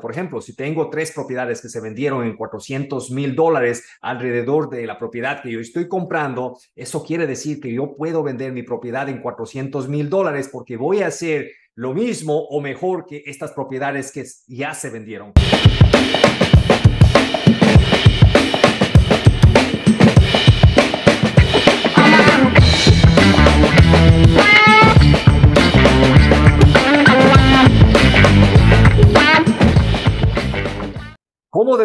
Por ejemplo, si tengo tres propiedades que se vendieron en 400 mil dólares alrededor de la propiedad que yo estoy comprando, eso quiere decir que yo puedo vender mi propiedad en 400 mil dólares porque voy a hacer lo mismo o mejor que estas propiedades que ya se vendieron.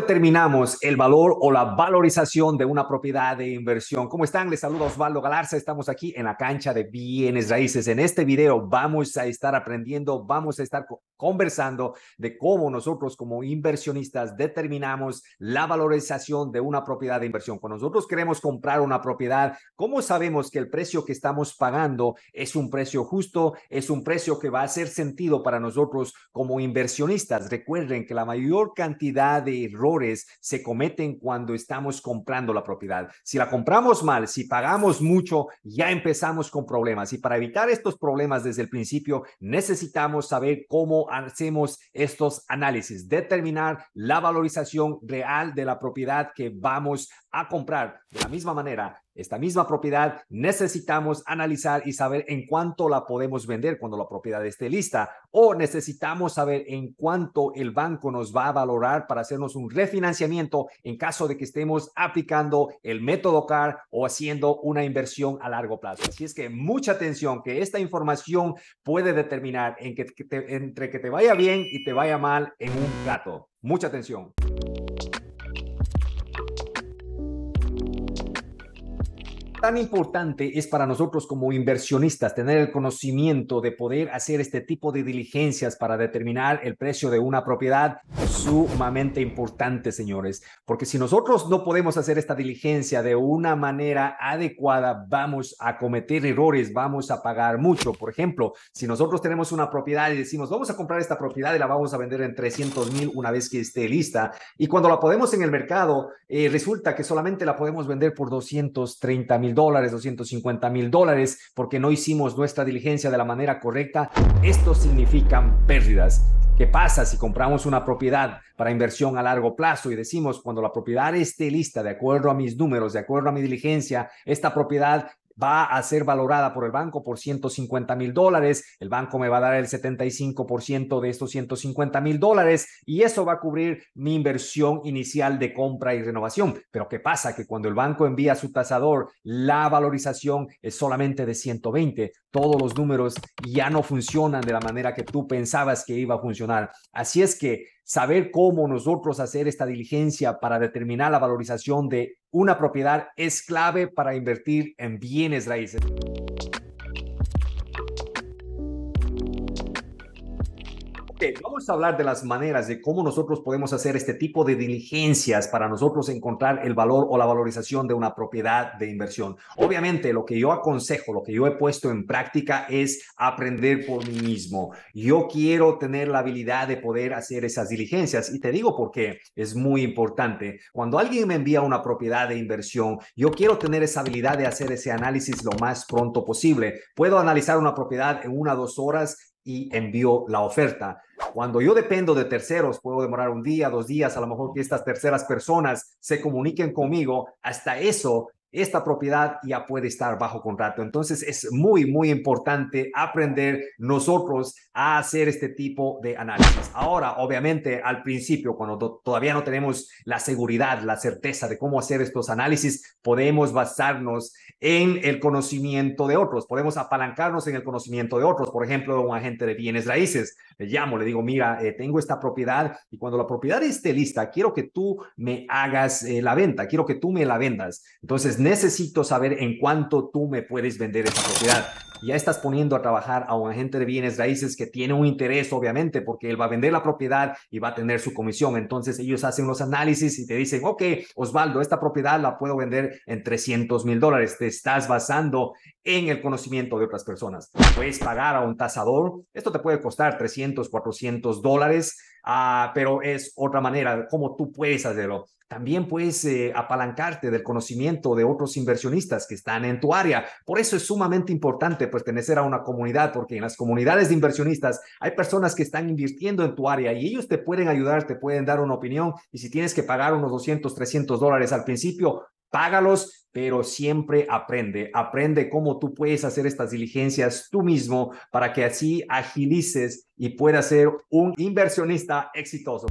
determinamos el valor o la valorización de una propiedad de inversión? ¿Cómo están? Les saluda Osvaldo Galarza. Estamos aquí en la cancha de bienes raíces. En este video vamos a estar aprendiendo, vamos a estar conversando de cómo nosotros como inversionistas determinamos la valorización de una propiedad de inversión. Cuando nosotros queremos comprar una propiedad, ¿cómo sabemos que el precio que estamos pagando es un precio justo, es un precio que va a hacer sentido para nosotros como inversionistas? Recuerden que la mayor cantidad de errores se cometen cuando estamos comprando la propiedad. Si la compramos mal, si pagamos mucho, ya empezamos con problemas. Y para evitar estos problemas desde el principio, necesitamos saber cómo hacemos estos análisis, determinar la valorización real de la propiedad que vamos a comprar. De la misma manera, esta misma propiedad necesitamos analizar y saber en cuánto la podemos vender cuando la propiedad esté lista o necesitamos saber en cuánto el banco nos va a valorar para hacernos un refinanciamiento en caso de que estemos aplicando el método CAR o haciendo una inversión a largo plazo. Así es que mucha atención que esta información puede determinar entre que te vaya bien y te vaya mal en un rato. Mucha atención. tan importante es para nosotros como inversionistas tener el conocimiento de poder hacer este tipo de diligencias para determinar el precio de una propiedad? Sumamente importante, señores, porque si nosotros no podemos hacer esta diligencia de una manera adecuada, vamos a cometer errores, vamos a pagar mucho. Por ejemplo, si nosotros tenemos una propiedad y decimos, vamos a comprar esta propiedad y la vamos a vender en 300 mil una vez que esté lista, y cuando la podemos en el mercado, eh, resulta que solamente la podemos vender por 230 mil dólares, 250 mil dólares, porque no hicimos nuestra diligencia de la manera correcta, esto significan pérdidas. ¿Qué pasa si compramos una propiedad para inversión a largo plazo y decimos, cuando la propiedad esté lista, de acuerdo a mis números, de acuerdo a mi diligencia, esta propiedad va a ser valorada por el banco por 150 mil dólares, el banco me va a dar el 75% de estos 150 mil dólares y eso va a cubrir mi inversión inicial de compra y renovación. Pero ¿qué pasa? Que cuando el banco envía a su tasador, la valorización es solamente de 120, todos los números ya no funcionan de la manera que tú pensabas que iba a funcionar. Así es que saber cómo nosotros hacer esta diligencia para determinar la valorización de una propiedad es clave para invertir en bienes raíces. Vamos a hablar de las maneras de cómo nosotros podemos hacer este tipo de diligencias para nosotros encontrar el valor o la valorización de una propiedad de inversión. Obviamente, lo que yo aconsejo, lo que yo he puesto en práctica es aprender por mí mismo. Yo quiero tener la habilidad de poder hacer esas diligencias y te digo por qué es muy importante. Cuando alguien me envía una propiedad de inversión, yo quiero tener esa habilidad de hacer ese análisis lo más pronto posible. Puedo analizar una propiedad en una o dos horas y envió la oferta. Cuando yo dependo de terceros, puedo demorar un día, dos días, a lo mejor que estas terceras personas se comuniquen conmigo, hasta eso esta propiedad ya puede estar bajo contrato. Entonces es muy, muy importante aprender nosotros a hacer este tipo de análisis. Ahora, obviamente, al principio, cuando todavía no tenemos la seguridad, la certeza de cómo hacer estos análisis, podemos basarnos en el conocimiento de otros, podemos apalancarnos en el conocimiento de otros. Por ejemplo, un agente de bienes raíces, le llamo, le digo, mira, eh, tengo esta propiedad y cuando la propiedad esté lista, quiero que tú me hagas eh, la venta, quiero que tú me la vendas. Entonces, necesito saber en cuánto tú me puedes vender esa propiedad ya estás poniendo a trabajar a un agente de bienes raíces que tiene un interés, obviamente, porque él va a vender la propiedad y va a tener su comisión. Entonces ellos hacen los análisis y te dicen, ok, Osvaldo, esta propiedad la puedo vender en 300 mil dólares. Te estás basando en el conocimiento de otras personas. Puedes pagar a un tasador. Esto te puede costar 300, 400 dólares, ah, pero es otra manera como tú puedes hacerlo. También puedes eh, apalancarte del conocimiento de otros inversionistas que están en tu área. Por eso es sumamente importante pues pertenecer a una comunidad, porque en las comunidades de inversionistas hay personas que están invirtiendo en tu área y ellos te pueden ayudar, te pueden dar una opinión y si tienes que pagar unos 200, 300 dólares al principio, págalos, pero siempre aprende, aprende cómo tú puedes hacer estas diligencias tú mismo para que así agilices y puedas ser un inversionista exitoso.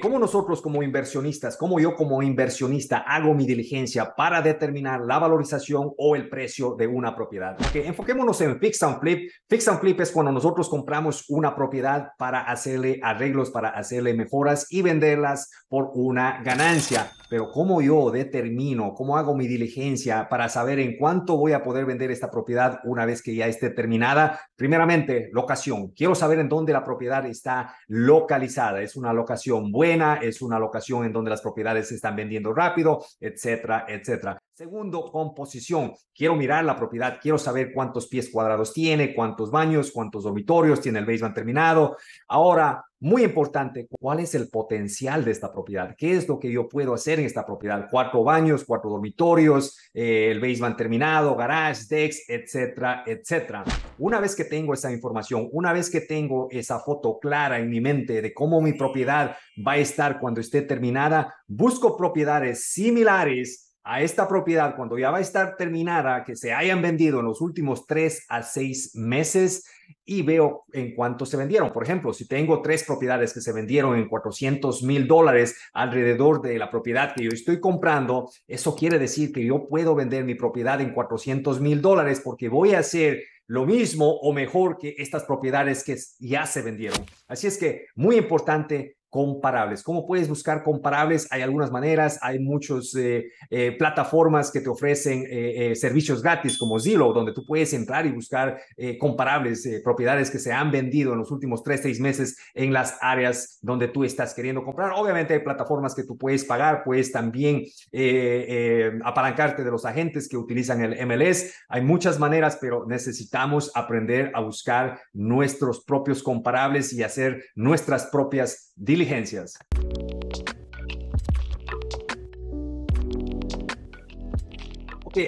¿Cómo nosotros como inversionistas, cómo yo como inversionista hago mi diligencia para determinar la valorización o el precio de una propiedad? Okay, enfoquémonos en fix and flip. Fix and flip es cuando nosotros compramos una propiedad para hacerle arreglos, para hacerle mejoras y venderlas por una ganancia. Pero ¿cómo yo determino, cómo hago mi diligencia para saber en cuánto voy a poder vender esta propiedad una vez que ya esté terminada? Primeramente, locación. Quiero saber en dónde la propiedad está localizada. Es una locación buena, es una locación en donde las propiedades se están vendiendo rápido, etcétera, etcétera. Segundo, composición. Quiero mirar la propiedad, quiero saber cuántos pies cuadrados tiene, cuántos baños, cuántos dormitorios tiene el basement terminado. Ahora, muy importante, ¿cuál es el potencial de esta propiedad? ¿Qué es lo que yo puedo hacer en esta propiedad? Cuatro baños, cuatro dormitorios, el eh, el basement terminado, garage, decks, etcétera, etcétera. Una vez que tengo esa información, una vez que tengo esa foto clara en mi mente de cómo mi propiedad va a estar cuando esté terminada, busco propiedades similares a esta propiedad cuando ya va a estar terminada, que se hayan vendido en los últimos tres a seis meses y veo en cuánto se vendieron. Por ejemplo, si tengo tres propiedades que se vendieron en 400 mil dólares alrededor de la propiedad que yo estoy comprando, eso quiere decir que yo puedo vender mi propiedad en 400 mil dólares porque voy a hacer lo mismo o mejor que estas propiedades que ya se vendieron. Así es que muy importante comparables. ¿Cómo puedes buscar comparables? Hay algunas maneras, hay muchas eh, eh, plataformas que te ofrecen eh, servicios gratis como Zillow, donde tú puedes entrar y buscar comparables, propiedades que se han vendido en los últimos tres, seis meses en las áreas donde tú estás queriendo comprar. Obviamente hay plataformas que tú puedes pagar, puedes también apalancarte de los agentes que utilizan el MLS. Hay muchas maneras, pero necesitamos aprender a buscar nuestros propios comparables y hacer nuestras propias diligencias.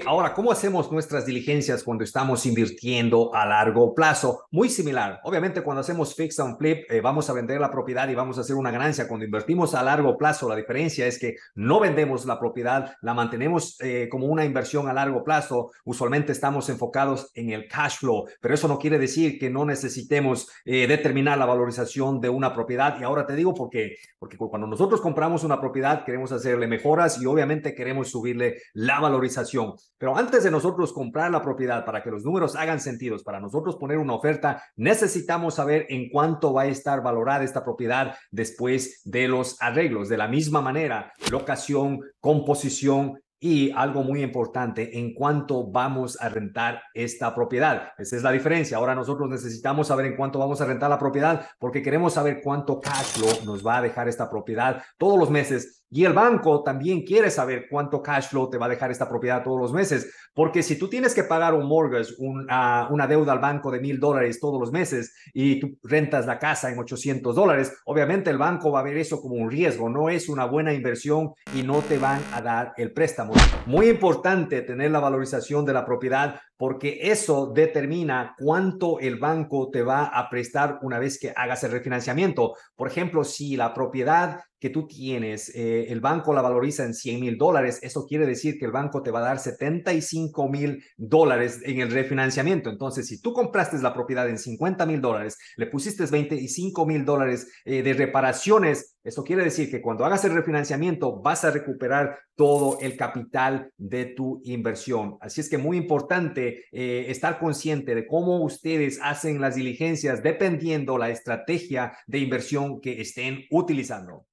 ahora, ¿cómo hacemos nuestras diligencias cuando estamos invirtiendo a largo plazo? Muy similar. Obviamente, cuando hacemos fix and flip, eh, vamos a vender la propiedad y vamos a hacer una ganancia. Cuando invertimos a largo plazo, la diferencia es que no vendemos la propiedad, la mantenemos eh, como una inversión a largo plazo. Usualmente estamos enfocados en el cash flow, pero eso no quiere decir que no necesitemos eh, determinar la valorización de una propiedad. Y ahora te digo por qué. Porque cuando nosotros compramos una propiedad, queremos hacerle mejoras y obviamente queremos subirle la valorización. Pero antes de nosotros comprar la propiedad para que los números hagan sentido, para nosotros poner una oferta, necesitamos saber en cuánto va a estar valorada esta propiedad después de los arreglos. De la misma manera, locación, composición, y algo muy importante en cuánto vamos a rentar esta propiedad. Esa es la diferencia. Ahora nosotros necesitamos saber en cuánto vamos a rentar la propiedad porque queremos saber cuánto cash flow nos va a dejar esta propiedad todos los meses y el banco también quiere saber cuánto cash flow te va a dejar esta propiedad todos los meses, porque si tú tienes que pagar un mortgage, ah, una deuda al banco de mil dólares todos los meses y tú rentas la casa en 800 dólares, obviamente el banco va a ver eso como un riesgo, no es una buena inversión y no te van a dar el préstamo. Muy importante tener la valorización de la propiedad porque eso determina cuánto el banco te va a prestar una vez que hagas el refinanciamiento. Por ejemplo, si la propiedad que tú tienes, eh, el banco la valoriza en 100 mil dólares, eso quiere decir que el banco te va a dar 75 mil dólares en el refinanciamiento. Entonces, si tú compraste la propiedad en 50 mil dólares, le pusiste 25 mil dólares eh, de reparaciones, esto quiere decir que cuando hagas el refinanciamiento vas a recuperar todo el capital de tu inversión. Así es que muy importante eh, estar consciente de cómo ustedes hacen las diligencias dependiendo la estrategia de inversión que estén utilizando.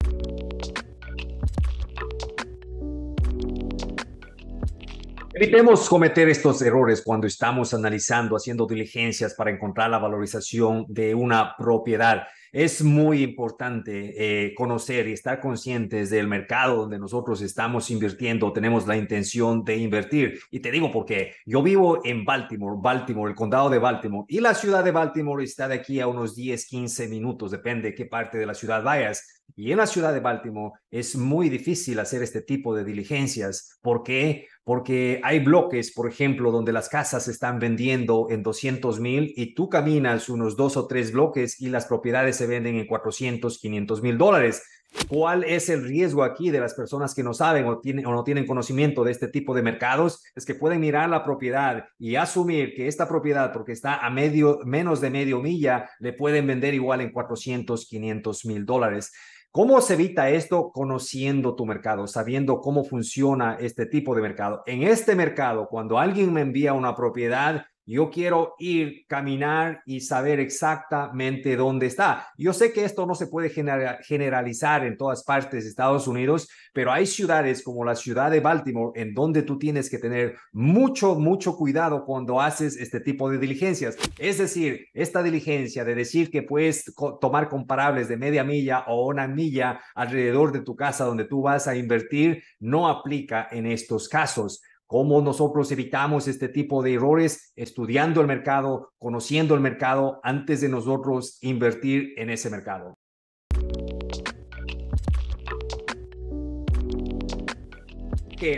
Evitemos cometer estos errores cuando estamos analizando, haciendo diligencias para encontrar la valorización de una propiedad es muy importante eh, conocer y estar conscientes del mercado donde nosotros estamos invirtiendo, tenemos la intención de invertir. Y te digo porque yo vivo en Baltimore, Baltimore, el condado de Baltimore, y la ciudad de Baltimore está de aquí a unos 10, 15 minutos, depende qué parte de la ciudad vayas. Y en la ciudad de Baltimore es muy difícil hacer este tipo de diligencias. ¿Por qué? porque hay bloques, por ejemplo, donde las casas están vendiendo en 200 mil y tú caminas unos dos o tres bloques y las propiedades se venden en 400, 500 mil dólares. ¿Cuál es el riesgo aquí de las personas que no saben o, tienen, o no tienen conocimiento de este tipo de mercados? Es que pueden mirar la propiedad y asumir que esta propiedad, porque está a medio, menos de medio milla, le pueden vender igual en 400, 500 mil dólares. ¿Cómo se evita esto? Conociendo tu mercado, sabiendo cómo funciona este tipo de mercado. En este mercado, cuando alguien me envía una propiedad yo quiero ir, caminar y saber exactamente dónde está. Yo sé que esto no se puede generalizar en todas partes de Estados Unidos, pero hay ciudades como la ciudad de Baltimore en donde tú tienes que tener mucho, mucho cuidado cuando haces este tipo de diligencias. Es decir, esta diligencia de decir que puedes tomar comparables de media milla o una milla alrededor de tu casa donde tú vas a invertir no aplica en estos casos cómo nosotros evitamos este tipo de errores estudiando el mercado, conociendo el mercado antes de nosotros invertir en ese mercado.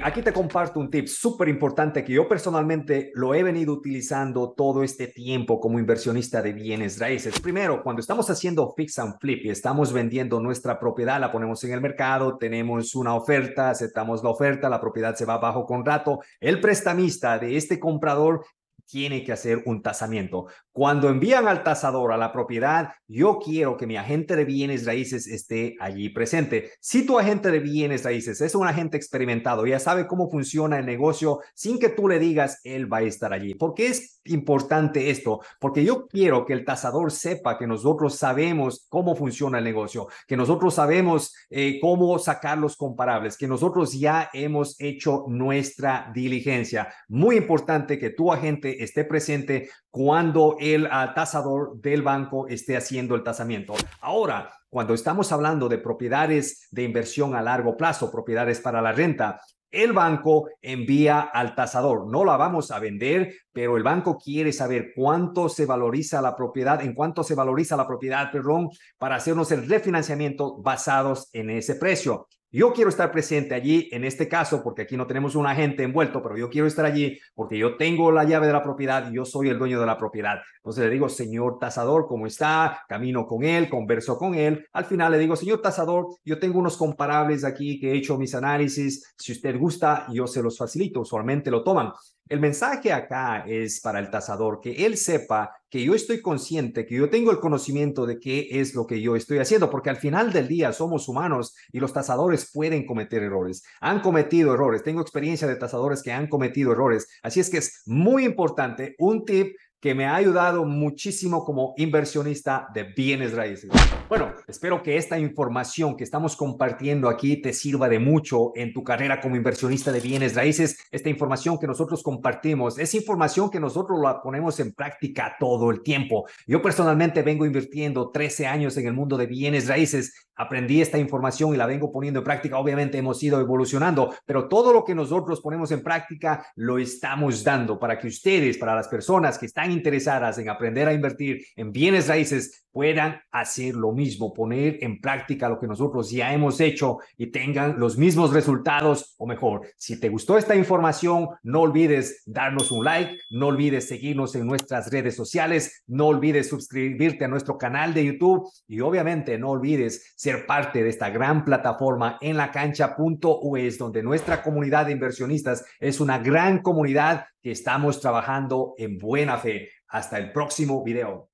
aquí te comparto un tip súper importante que yo personalmente lo he venido utilizando todo este tiempo como inversionista de bienes raíces. Primero, cuando estamos haciendo fix and flip y estamos vendiendo nuestra propiedad, la ponemos en el mercado, tenemos una oferta, aceptamos la oferta, la propiedad se va abajo con rato, el prestamista de este comprador tiene que hacer un tasamiento. Cuando envían al tasador a la propiedad, yo quiero que mi agente de bienes raíces esté allí presente. Si tu agente de bienes raíces es un agente experimentado, ya sabe cómo funciona el negocio, sin que tú le digas, él va a estar allí. ¿Por qué es importante esto? Porque yo quiero que el tasador sepa que nosotros sabemos cómo funciona el negocio, que nosotros sabemos eh, cómo sacar los comparables, que nosotros ya hemos hecho nuestra diligencia. Muy importante que tu agente esté presente cuando el ah, tasador del banco esté haciendo el tasamiento. Ahora, cuando estamos hablando de propiedades de inversión a largo plazo, propiedades para la renta, el banco envía al tasador, no la vamos a vender, pero el banco quiere saber cuánto se valoriza la propiedad, en cuánto se valoriza la propiedad, perdón, para hacernos el refinanciamiento basados en ese precio. Yo quiero estar presente allí, en este caso, porque aquí no tenemos un agente envuelto, pero yo quiero estar allí porque yo tengo la llave de la propiedad y yo soy el dueño de la propiedad. Entonces le digo, señor tasador, ¿cómo está? Camino con él, converso con él. Al final le digo, señor tasador, yo tengo unos comparables aquí que he hecho mis análisis. Si usted gusta, yo se los facilito, usualmente lo toman. El mensaje acá es para el tasador, que él sepa que yo estoy consciente, que yo tengo el conocimiento de qué es lo que yo estoy haciendo, porque al final del día somos humanos y los tasadores pueden cometer errores. Han cometido errores, tengo experiencia de tasadores que han cometido errores, así es que es muy importante un tip que me ha ayudado muchísimo como inversionista de bienes raíces. Bueno, espero que esta información que estamos compartiendo aquí te sirva de mucho en tu carrera como inversionista de bienes raíces. Esta información que nosotros compartimos es información que nosotros la ponemos en práctica todo el tiempo. Yo personalmente vengo invirtiendo 13 años en el mundo de bienes raíces aprendí esta información y la vengo poniendo en práctica. Obviamente hemos ido evolucionando, pero todo lo que nosotros ponemos en práctica lo estamos dando para que ustedes, para las personas que están interesadas en aprender a invertir en bienes raíces, puedan hacer lo mismo, poner en práctica lo que nosotros ya hemos hecho y tengan los mismos resultados o mejor. Si te gustó esta información, no olvides darnos un like, no olvides seguirnos en nuestras redes sociales, no olvides suscribirte a nuestro canal de YouTube y obviamente no olvides ser parte de esta gran plataforma en la e, donde nuestra comunidad de inversionistas es una gran comunidad que estamos trabajando en buena fe. Hasta el próximo video.